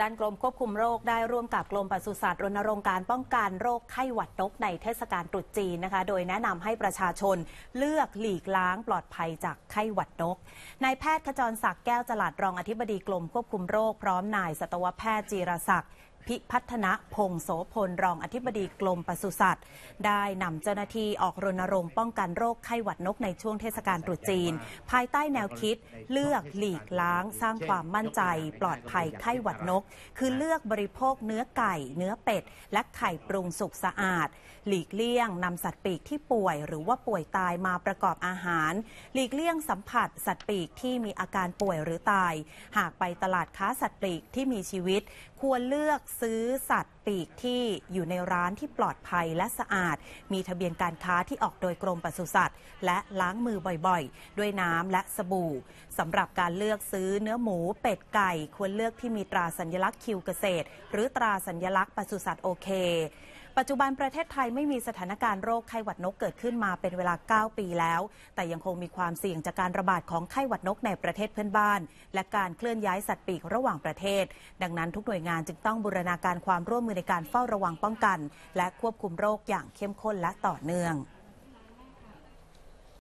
ด้านกรมควบคุมโรคได้ร่วมกับกรมปศุสัตว์รณรงค์การป้องกันโรคไข้หวัดนกในเทศกาลตรุษจีนนะคะโดยแนะนำให้ประชาชนเลือกหลีกล้างปลอดภัยจากไข้หวัดนกนายแพทย์ขจรศักดิ์แก้วจลาดรองอธิบดีกรมควบคุมโรคพร้อมนายสัตวแพทย์จีรศักดิ์พิพัฒนาพงโสพล รองอธิบดีกรมปศุสัตว์ ได้นำเจ้าหน้าที่ออกรณรงค์ป้องกันโรคไข้หวัดนกในช่วงเทศกาลตรุษจีน ภายใต้แนวคิด เลือกหลีกล้างสร้างความมั่นใจ ปลอดภัยไข้หวัดนก คือเลือกบริโภคเนื้อไก่ เนื้อเป็ด และไข่ปรุงสุกสะอาด หลีกเลี่ยงนำสัตว์ปีกที่ป่วย หรือว่าป่วยตายมาประกอบอาหาร หลีกเลี่ยงสัมผัส สัตว์ปีกที่มีอาการป่วยหรือตาย หากไปตลาดค้าสัตว์ปีกที่มีชีวิตควรเลือกซื้อสัตว์ปีกที่อยู่ในร้านที่ปลอดภัยและสะอาด มีทะเบียนการค้าที่ออกโดยกรมปศุสัตว์ และล้างมือบ่อยๆ ด้วยน้ำและสบู่ สำหรับการเลือกซื้อเนื้อหมูเป็ดไก่ ควรเลือกที่มีตราสัญลักษณ์คิวเกษตร หรือตราสัญลักษณ์ปศุสัตว์โอเคปัจจุบันประเทศไทยไม่มีสถานการณ์โรคไข้หวัดนกเกิดขึ้นมาเป็นเวลา 9 ปีแล้ว แต่ยังคงมีความเสี่ยงจากการระบาดของไข้หวัดนกในประเทศเพื่อนบ้าน และการเคลื่อนย้ายสัตว์ปีกระหว่างประเทศ ดังนั้นทุกหน่วยงานจึงต้องบูรณาการความร่วมมือในการเฝ้าระวังป้องกันและควบคุมโรคอย่างเข้มข้นและต่อเนื่อง